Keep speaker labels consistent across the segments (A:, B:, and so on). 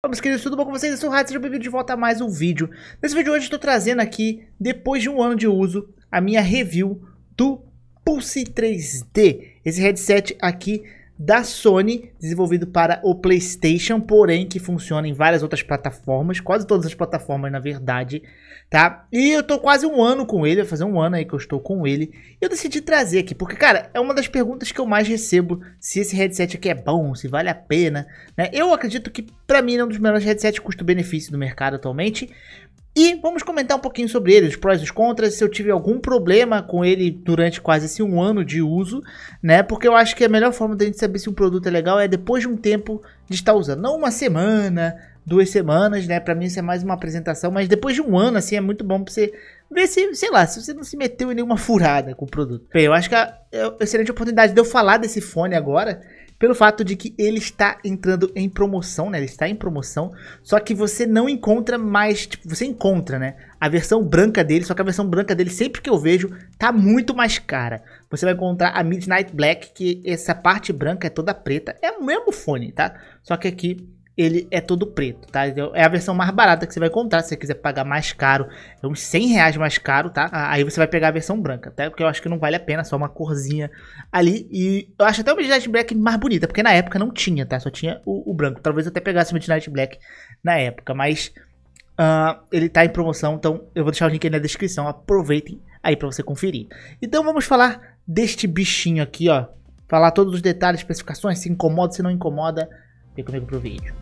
A: Olá meus queridos, tudo bom com vocês? Eu sou o Rádio, seja bem vindo de volta a mais um vídeo. Nesse vídeo de hoje estou trazendo aqui, depois de um ano de uso, a minha review do Pulse 3D. Esse headset aqui da Sony, desenvolvido para o PlayStation, porém que funciona em várias outras plataformas, quase todas as plataformas na verdade, tá? E eu tô quase um ano com ele, vai fazer um ano aí que eu estou com ele. E eu decidi trazer aqui, porque cara, é uma das perguntas que eu mais recebo, se esse headset aqui é bom, se vale a pena, né? Eu acredito que para mim é um dos melhores headsets custo-benefício do mercado atualmente, e vamos comentar um pouquinho sobre ele, os prós e os contras, se eu tive algum problema com ele durante quase esse assim, um ano de uso, né? Porque eu acho que a melhor forma da gente saber se um produto é legal é depois de um tempo de estar usando. Não uma semana, duas semanas, né? Para mim isso é mais uma apresentação, mas depois de um ano, assim, é muito bom pra você ver se, sei lá, se você não se meteu em nenhuma furada com o produto. Bem, eu acho que é uma excelente oportunidade de eu falar desse fone agora pelo fato de que ele está entrando em promoção, né? Ele está em promoção, só que você não encontra mais, tipo, você encontra, né? A versão branca dele, só que a versão branca dele, sempre que eu vejo, tá muito mais cara. Você vai encontrar a Midnight Black, que essa parte branca é toda preta, é o mesmo fone, tá? Só que aqui ele é todo preto, tá? Então, é a versão mais barata que você vai comprar, se você quiser pagar mais caro, é uns 100 reais mais caro, tá? Aí você vai pegar a versão branca, até tá? porque eu acho que não vale a pena, só uma corzinha ali, e eu acho até o Midnight Black mais bonita, porque na época não tinha, tá? Só tinha o, o branco, talvez eu até pegasse o Midnight Black na época, mas uh, ele tá em promoção, então eu vou deixar o link aí na descrição, aproveitem aí pra você conferir. Então vamos falar deste bichinho aqui, ó, falar todos os detalhes, especificações, se incomoda, se não incomoda, Fica comigo pro vídeo.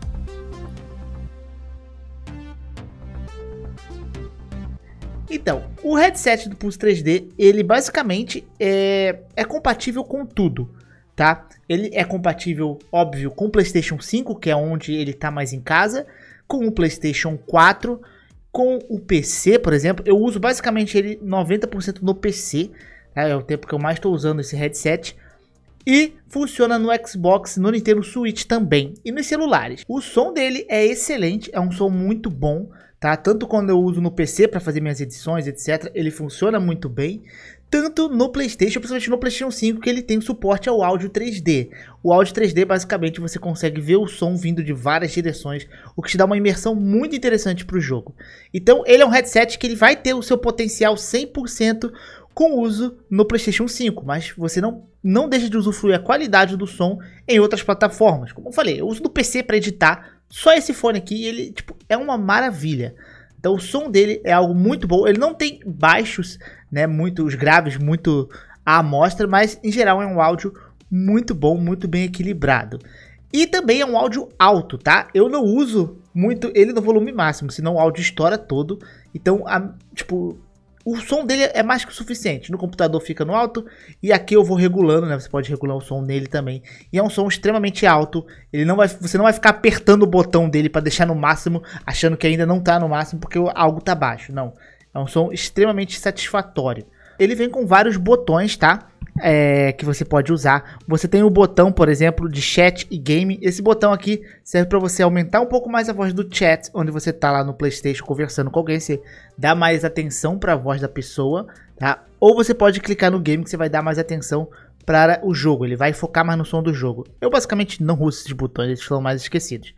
A: Então, o headset do Pulse 3D, ele basicamente é, é compatível com tudo, tá? Ele é compatível, óbvio, com o PlayStation 5, que é onde ele tá mais em casa, com o PlayStation 4, com o PC, por exemplo. Eu uso basicamente ele 90% no PC, tá? É o tempo que eu mais estou usando esse headset. E funciona no Xbox, no Nintendo Switch também e nos celulares. O som dele é excelente, é um som muito bom, tá? Tanto quando eu uso no PC para fazer minhas edições, etc, ele funciona muito bem. Tanto no PlayStation, principalmente no PlayStation 5, que ele tem suporte ao áudio 3D. O áudio 3D, basicamente, você consegue ver o som vindo de várias direções, o que te dá uma imersão muito interessante para o jogo. Então, ele é um headset que ele vai ter o seu potencial 100% com uso no PlayStation 5, mas você não, não deixa de usufruir a qualidade do som em outras plataformas. Como eu falei, eu uso do PC para editar, só esse fone aqui, ele tipo, é uma maravilha. Então o som dele é algo muito bom, ele não tem baixos, né, muito os graves muito à amostra, mas em geral é um áudio muito bom, muito bem equilibrado. E também é um áudio alto, tá? Eu não uso muito ele no volume máximo, senão o áudio estoura todo. Então, a, tipo, o som dele é mais que o suficiente. No computador fica no alto e aqui eu vou regulando, né? Você pode regular o som nele também. E é um som extremamente alto. Ele não vai, você não vai ficar apertando o botão dele para deixar no máximo, achando que ainda não tá no máximo porque algo tá baixo. Não. É um som extremamente satisfatório. Ele vem com vários botões, tá? é, que você pode usar. Você tem o botão, por exemplo, de chat e game. Esse botão aqui serve para você aumentar um pouco mais a voz do chat, onde você tá lá no PlayStation conversando com alguém, você dá mais atenção para a voz da pessoa, tá? Ou você pode clicar no game que você vai dar mais atenção para o jogo, ele vai focar mais no som do jogo. Eu basicamente não uso esses botões, eles são mais esquecidos.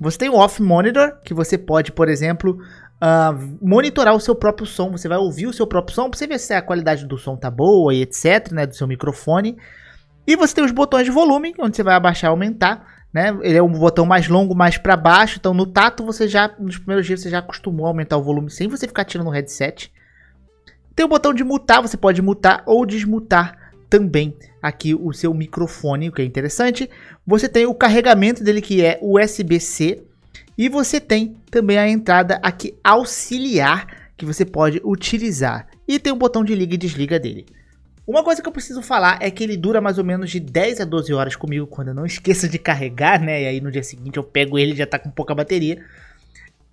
A: Você tem o off monitor, que você pode, por exemplo, ah, monitorar o seu próprio som. Você vai ouvir o seu próprio som para você ver se a qualidade do som tá boa e etc, né, do seu microfone. E você tem os botões de volume, onde você vai abaixar e aumentar, né? Ele é um botão mais longo, mais para baixo, então no tato você já nos primeiros dias você já acostumou a aumentar o volume sem você ficar tirando o headset. Tem o botão de mutar, você pode mutar ou desmutar também aqui o seu microfone, o que é interessante. Você tem o carregamento dele que é USB-C, e você tem também a entrada aqui auxiliar que você pode utilizar. E tem um botão de liga e desliga dele. Uma coisa que eu preciso falar é que ele dura mais ou menos de 10 a 12 horas comigo quando eu não esqueço de carregar, né? E aí no dia seguinte eu pego ele já tá com pouca bateria.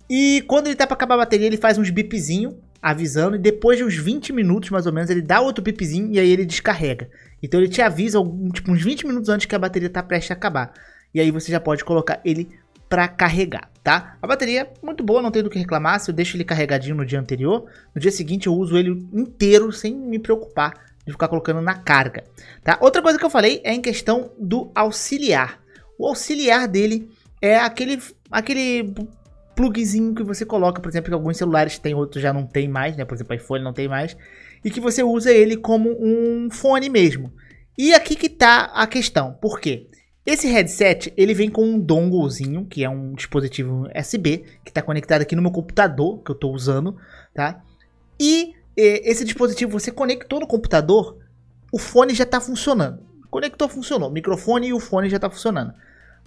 A: E quando ele tá para acabar a bateria, ele faz uns bipzinho avisando e depois de uns 20 minutos mais ou menos ele dá outro bipzinho e aí ele descarrega. Então ele te avisa tipo, uns 20 minutos antes que a bateria tá prestes a acabar. E aí você já pode colocar ele para carregar, tá? A bateria é muito boa, não tem do que reclamar, se eu deixo ele carregadinho no dia anterior, no dia seguinte eu uso ele inteiro sem me preocupar de ficar colocando na carga, tá? Outra coisa que eu falei é em questão do auxiliar. O auxiliar dele é aquele aquele plugzinho que você coloca, por exemplo, que alguns celulares têm, outros já não tem mais, né? Por exemplo, iPhone não tem mais, e que você usa ele como um fone mesmo. E aqui que tá a questão, por quê? Esse headset, ele vem com um donglezinho, que é um dispositivo USB, que está conectado aqui no meu computador, que eu estou usando, tá? E, eh, esse dispositivo, você conectou no computador, o fone já está funcionando. Conectou, funcionou. O microfone e o fone já está funcionando.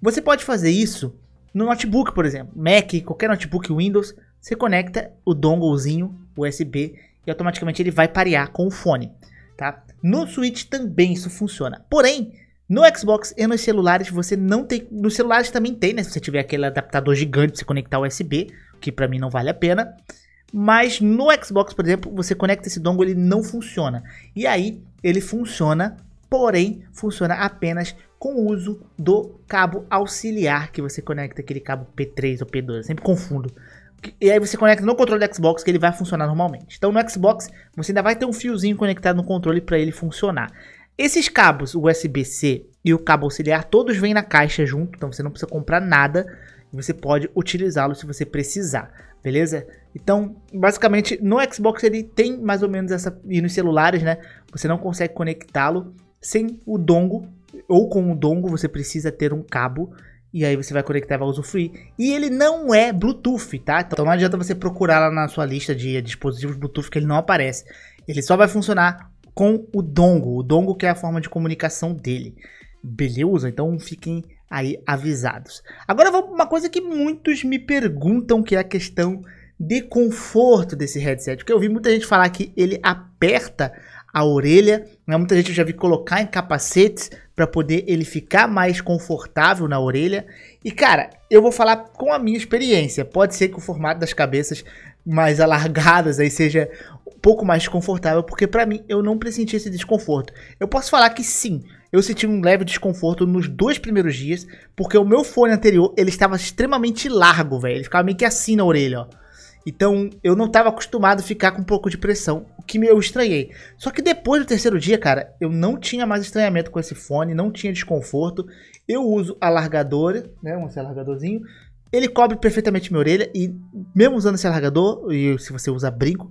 A: Você pode fazer isso no notebook, por exemplo. Mac, qualquer notebook Windows, você conecta o donglezinho USB e automaticamente ele vai parear com o fone, tá? No Switch também isso funciona. Porém, no Xbox e nos celulares, você não tem. Nos celulares também tem, né? Se você tiver aquele adaptador gigante pra você conectar USB, que para mim não vale a pena. Mas no Xbox, por exemplo, você conecta esse dongle, ele não funciona. E aí, ele funciona, porém, funciona apenas com o uso do cabo auxiliar que você conecta aquele cabo P3 ou P2, eu sempre confundo. E aí você conecta no controle do Xbox que ele vai funcionar normalmente. Então no Xbox você ainda vai ter um fiozinho conectado no controle para ele funcionar. Esses cabos USB-C e o cabo auxiliar, todos vêm na caixa junto, então você não precisa comprar nada e você pode utilizá lo se você precisar, beleza? Então, basicamente, no Xbox ele tem mais ou menos essa... e nos celulares, né? Você não consegue conectá-lo sem o dongo ou com o dongo, você precisa ter um cabo e aí você vai conectar e vai usufruir. E ele não é Bluetooth, tá? Então não adianta você procurar lá na sua lista de dispositivos Bluetooth que ele não aparece. Ele só vai funcionar com o Dongo. O Dongo que é a forma de comunicação dele. Beleza? Então fiquem aí avisados. Agora vamos para uma coisa que muitos me perguntam, que é a questão de conforto desse headset. Porque eu vi muita gente falar que ele aperta a orelha, né? muita gente eu já vi colocar em capacetes para poder ele ficar mais confortável na orelha. E cara, eu vou falar com a minha experiência. Pode ser que o formato das cabeças mais alargadas aí seja pouco mais confortável, porque para mim eu não pressenti esse desconforto. Eu posso falar que sim, eu senti um leve desconforto nos dois primeiros dias, porque o meu fone anterior, ele estava extremamente largo, velho, ele ficava meio que assim na orelha, ó. Então eu não estava acostumado a ficar com um pouco de pressão, o que eu estranhei. Só que depois do terceiro dia, cara, eu não tinha mais estranhamento com esse fone, não tinha desconforto. Eu uso alargador, né, um alargadorzinho. Ele cobre perfeitamente minha orelha e mesmo usando esse alargador, e se você usa brinco,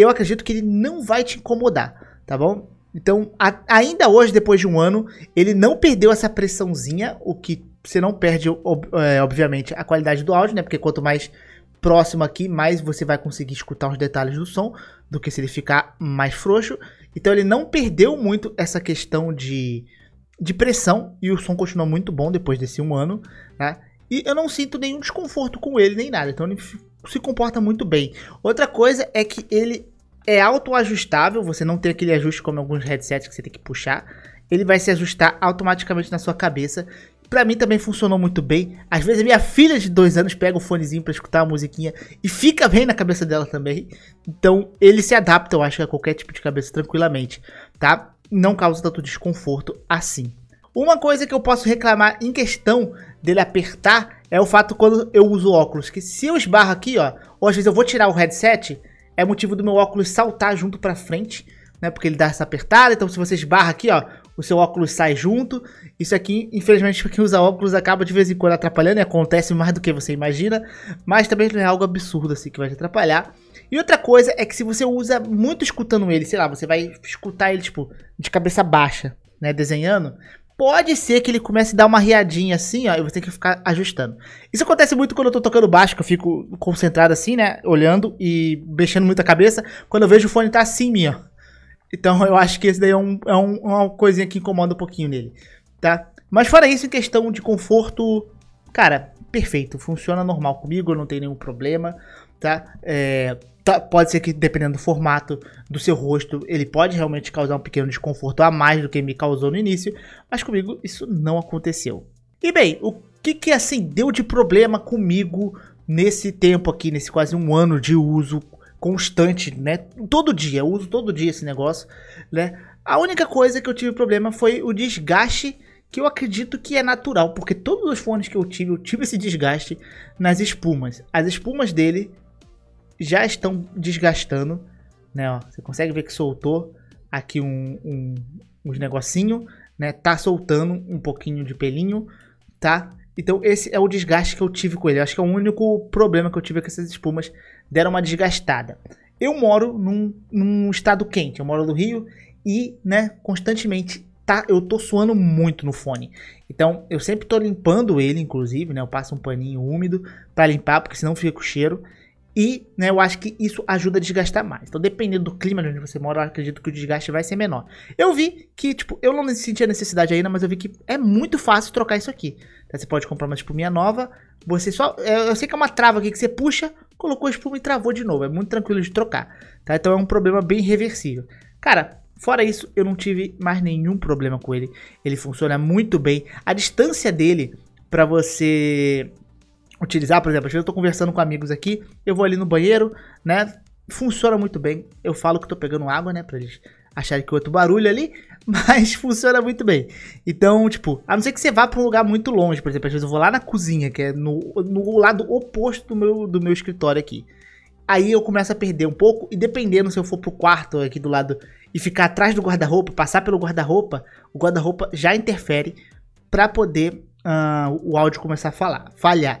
A: eu acredito que ele não vai te incomodar, tá bom? Então, a, ainda hoje, depois de um ano, ele não perdeu essa pressãozinha, o que você não perde, ob, é, obviamente, a qualidade do áudio, né? Porque quanto mais próximo aqui, mais você vai conseguir escutar os detalhes do som do que se ele ficar mais frouxo. Então ele não perdeu muito essa questão de, de pressão e o som continuou muito bom depois desse um ano, né? E eu não sinto nenhum desconforto com ele nem nada. Então ele se comporta muito bem. Outra coisa é que ele é autoajustável, você não tem aquele ajuste como alguns headsets que você tem que puxar. Ele vai se ajustar automaticamente na sua cabeça. Pra mim também funcionou muito bem. Às vezes minha filha de dois anos pega o fonezinho para escutar a musiquinha e fica bem na cabeça dela também. Então ele se adapta, eu acho, a qualquer tipo de cabeça tranquilamente, tá? Não causa tanto desconforto assim. Uma coisa que eu posso reclamar em questão dele apertar é o fato quando eu uso óculos, que se eu esbarro aqui, ó, ou às vezes eu vou tirar o headset, é motivo do meu óculos saltar junto para frente, né? Porque ele dá essa apertada, então se você esbarra aqui, ó, o seu óculos sai junto. Isso aqui, infelizmente, para quem usa óculos acaba de vez em quando atrapalhando, e acontece mais do que você imagina, mas também não é algo absurdo assim que vai te atrapalhar. E outra coisa é que se você usa muito escutando ele, sei lá, você vai escutar ele tipo de cabeça baixa, né, desenhando, pode ser que ele comece a dar uma riadinha assim, ó, e você tem que ficar ajustando. Isso acontece muito quando eu tô tocando baixo, que eu fico concentrado assim, né, olhando e mexendo muito a cabeça, quando eu vejo o fone tá assim, ó. Então eu acho que esse daí é, um, é um, é uma coisinha que incomoda um pouquinho nele, tá? Mas fora isso, em questão de conforto, cara, perfeito, funciona normal comigo, não tem nenhum problema, tá? É tá, pode ser que, dependendo do formato do seu rosto, ele pode realmente causar um pequeno desconforto a mais do que me causou no início, mas comigo isso não aconteceu. E bem, o que que assim deu de problema comigo nesse tempo aqui, nesse quase um ano de uso constante, né? Todo dia, eu uso todo dia esse negócio, né? A única coisa que eu tive problema foi o desgaste que eu acredito que é natural, porque todos os fones que eu tive, eu tive esse desgaste nas espumas. As espumas dele já estão desgastando, né? Ó, você consegue ver que soltou aqui um, um, uns negocinho, né? Tá soltando um pouquinho de pelinho, tá? Então esse é o desgaste que eu tive com ele. Eu acho que é o único problema que eu tive é que essas espumas deram uma desgastada. Eu moro num, num estado quente, eu moro no Rio e, né, constantemente tá, eu tô suando muito no fone. Então, eu sempre tô limpando ele, inclusive, né? Eu passo um paninho úmido para limpar, porque senão fica com cheiro. E né, eu acho que isso ajuda a desgastar mais. Então, dependendo do clima de onde você mora, eu acredito que o desgaste vai ser menor. Eu vi que, tipo, eu não senti a necessidade ainda, mas eu vi que é muito fácil trocar isso aqui. Tá, você pode comprar uma espuminha nova. Você só. É, eu sei que é uma trava aqui que você puxa, colocou a espuma e travou de novo. É muito tranquilo de trocar. Tá? Então é um problema bem reversível. Cara, Fora isso, eu não tive mais nenhum problema com ele. Ele funciona muito bem. A distância dele para você utilizar, por exemplo, às vezes eu tô conversando com amigos aqui, eu vou ali no banheiro, né? Funciona muito bem. Eu falo que tô pegando água, né, para eles acharem que outro barulho ali, mas funciona muito bem. Então, tipo, a não ser que você vá para um lugar muito longe, por exemplo, às vezes eu vou lá na cozinha, que é no, no lado oposto do meu, do meu escritório aqui. Aí eu começo a perder um pouco, e dependendo se eu for pro quarto aqui do lado e ficar atrás do guarda-roupa, passar pelo guarda-roupa, o guarda-roupa já interfere para poder uh, o áudio começar a falar, falhar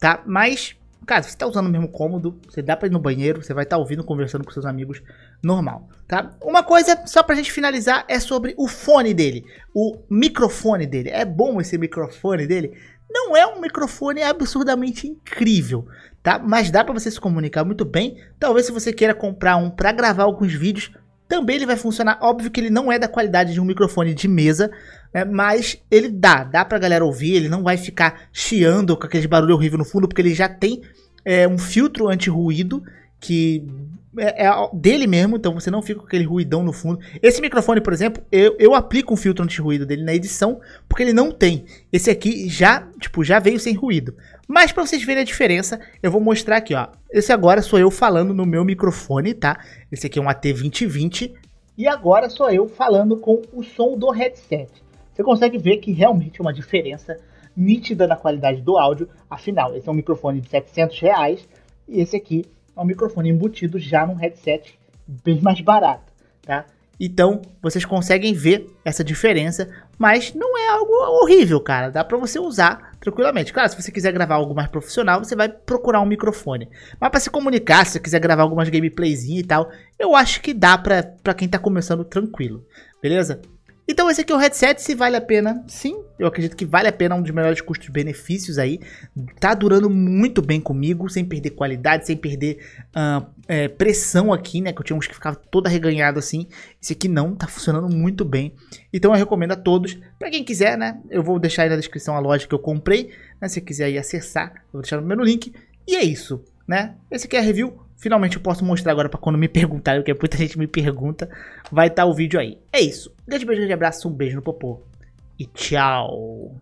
A: tá? Mas, cara, você tá usando o mesmo cômodo, você dá pra ir no banheiro, você vai estar tá ouvindo, conversando com seus amigos, normal, tá? Uma coisa, só pra gente finalizar, é sobre o fone dele, o microfone dele. É bom esse microfone dele? Não é um microfone absurdamente incrível, tá? Mas dá para você se comunicar muito bem. Talvez se você queira comprar um para gravar alguns vídeos, também ele vai funcionar, óbvio que ele não é da qualidade de um microfone de mesa, né, mas ele dá, dá pra galera ouvir, ele não vai ficar chiando com aquele barulho horrível no fundo, porque ele já tem é, um filtro anti-ruído que é, é, dele mesmo, então você não fica com aquele ruidão no fundo. Esse microfone, por exemplo, eu, eu aplico um filtro anti-ruído dele na edição, porque ele não tem. Esse aqui já, tipo, já veio sem ruído. Mas para vocês verem a diferença, eu vou mostrar aqui, ó. Esse agora sou eu falando no meu microfone, tá? Esse aqui é um AT2020. E agora sou eu falando com o som do headset. Você consegue ver que realmente é uma diferença nítida na qualidade do áudio. Afinal, esse é um microfone de 700 reais e esse aqui é um microfone embutido já num headset bem mais barato, tá? Então, vocês conseguem ver essa diferença, mas não é algo horrível, cara. Dá para você usar tranquilamente. Claro, se você quiser gravar algo mais profissional, você vai procurar um microfone. Mas para se comunicar, se você quiser gravar algumas gameplays e tal, eu acho que dá para pra quem tá começando tranquilo, beleza? Então esse aqui é o headset, se vale a pena, sim, eu acredito que vale a pena, é um dos melhores custos-benefícios aí, tá durando muito bem comigo, sem perder qualidade, sem perder uh, é, pressão aqui, né, que eu tinha uns que ficava todo arreganhado assim, esse aqui não, tá funcionando muito bem, então eu recomendo a todos, para quem quiser, né, eu vou deixar aí na descrição a loja que eu comprei, né, se quiser aí acessar, eu vou deixar no primeiro link, e é isso, né, esse aqui é a review Finalmente eu posso mostrar agora para quando me perguntarem, porque muita gente me pergunta. Vai estar tá o vídeo aí. É isso. Um grande beijo, grande abraço, um beijo no popô. E tchau.